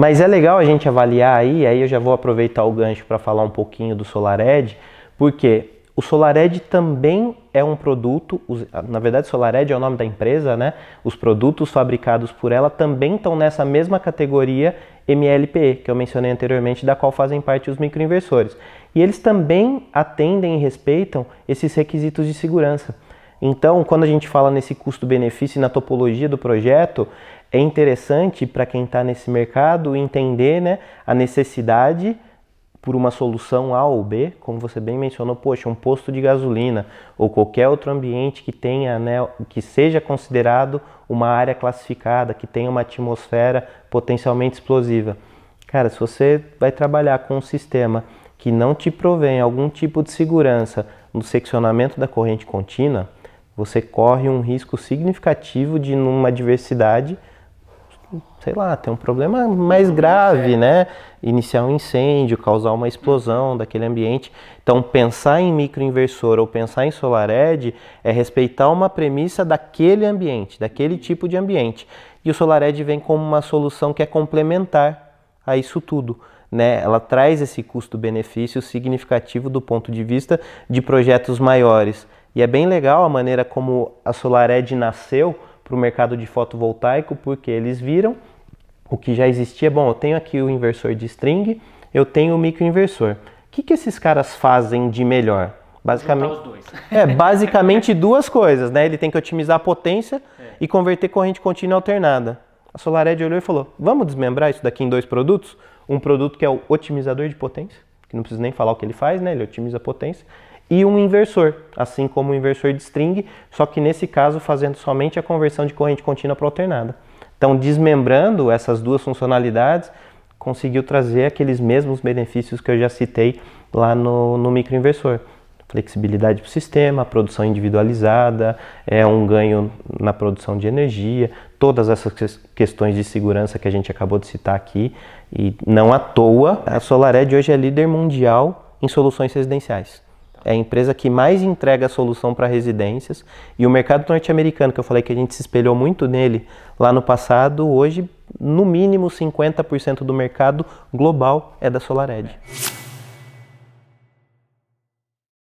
Mas é legal a gente avaliar aí, aí eu já vou aproveitar o gancho para falar um pouquinho do SolarEd, porque o SolarEd também é um produto, na verdade SolarEd é o nome da empresa, né? Os produtos fabricados por ela também estão nessa mesma categoria MLPE, que eu mencionei anteriormente, da qual fazem parte os microinversores. E eles também atendem e respeitam esses requisitos de segurança. Então, quando a gente fala nesse custo-benefício e na topologia do projeto, é interessante para quem está nesse mercado entender né, a necessidade por uma solução A ou B, como você bem mencionou, poxa, um posto de gasolina ou qualquer outro ambiente que tenha, né, que seja considerado uma área classificada, que tenha uma atmosfera potencialmente explosiva. Cara, se você vai trabalhar com um sistema que não te provém algum tipo de segurança no seccionamento da corrente contínua, você corre um risco significativo de, numa adversidade, sei lá, ter um problema mais uhum, grave, né? Iniciar um incêndio, causar uma explosão uhum. daquele ambiente. Então, pensar em microinversor ou pensar em solar edge é respeitar uma premissa daquele ambiente, daquele uhum. tipo de ambiente. E o solar edge vem como uma solução que é complementar a isso tudo. Né, ela traz esse custo-benefício significativo do ponto de vista de projetos maiores. E é bem legal a maneira como a SolarEdge nasceu para o mercado de fotovoltaico, porque eles viram o que já existia. Bom, eu tenho aqui o inversor de string, eu tenho o microinversor. O que, que esses caras fazem de melhor? Basicamente, é, basicamente duas coisas, né? Ele tem que otimizar a potência é. e converter corrente contínua alternada. A SolarEdge olhou e falou: vamos desmembrar isso daqui em dois produtos? Um produto que é o otimizador de potência, que não preciso nem falar o que ele faz, né? Ele otimiza a potência e um inversor, assim como o inversor de string, só que nesse caso fazendo somente a conversão de corrente contínua para alternada. Então, desmembrando essas duas funcionalidades, conseguiu trazer aqueles mesmos benefícios que eu já citei lá no, no microinversor. Flexibilidade para o sistema, produção individualizada, é um ganho na produção de energia, todas essas questões de segurança que a gente acabou de citar aqui. E não à toa, a SolarEd hoje é líder mundial em soluções residenciais. É a empresa que mais entrega a solução para residências. E o mercado norte-americano, que eu falei que a gente se espelhou muito nele lá no passado, hoje, no mínimo 50% do mercado global é da SolarEdge. É.